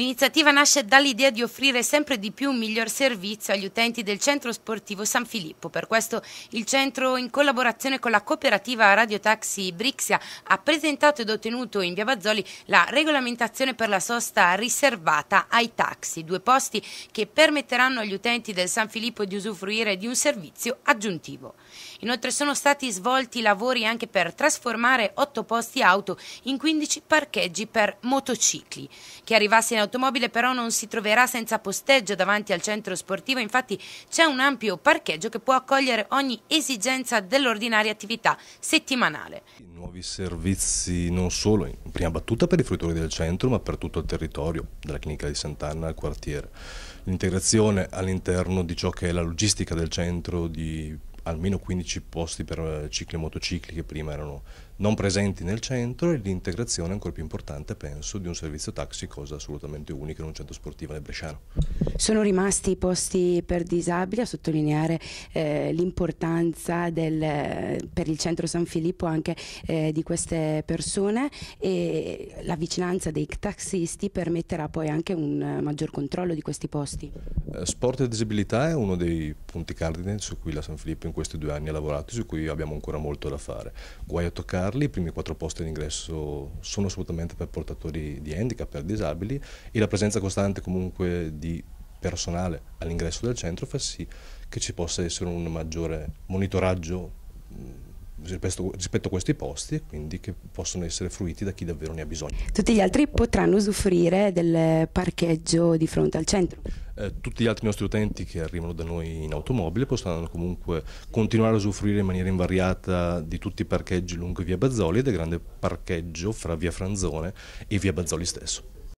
L'iniziativa nasce dall'idea di offrire sempre di più un miglior servizio agli utenti del centro sportivo San Filippo. Per questo il centro, in collaborazione con la cooperativa radiotaxi Brixia, ha presentato ed ottenuto in via Bazzoli la regolamentazione per la sosta riservata ai taxi, due posti che permetteranno agli utenti del San Filippo di usufruire di un servizio aggiuntivo. Inoltre sono stati svolti lavori anche per trasformare otto posti auto in 15 parcheggi per motocicli, che arrivassero L'automobile però non si troverà senza posteggio davanti al centro sportivo, infatti c'è un ampio parcheggio che può accogliere ogni esigenza dell'ordinaria attività settimanale. I Nuovi servizi non solo in prima battuta per i fruitori del centro ma per tutto il territorio, dalla clinica di Sant'Anna al quartiere. L'integrazione all'interno di ciò che è la logistica del centro di almeno 15 posti per eh, cicli e motocicli che prima erano non presenti nel centro e l'integrazione ancora più importante, penso, di un servizio taxi, cosa assolutamente unica in un centro sportivo nel Bresciano. Sono rimasti i posti per disabili, a sottolineare eh, l'importanza eh, per il centro San Filippo anche eh, di queste persone e la vicinanza dei taxisti permetterà poi anche un eh, maggior controllo di questi posti. Sport e disabilità è uno dei punti cardine su cui la San Filippo in questi due anni ha lavorato, su cui abbiamo ancora molto da fare. Guai a toccarli, i primi quattro posti d'ingresso sono assolutamente per portatori di handicap, per disabili e la presenza costante comunque di personale all'ingresso del centro fa sì che ci possa essere un maggiore monitoraggio rispetto, rispetto, a questi posti e quindi che possono essere fruiti da chi davvero ne ha bisogno. Tutti gli altri potranno usufruire del parcheggio di fronte al centro? Eh, tutti gli altri nostri utenti che arrivano da noi in automobile potranno comunque continuare a usufruire in maniera invariata di tutti i parcheggi lungo via Bazzoli e del grande parcheggio fra via Franzone e via Bazzoli stesso.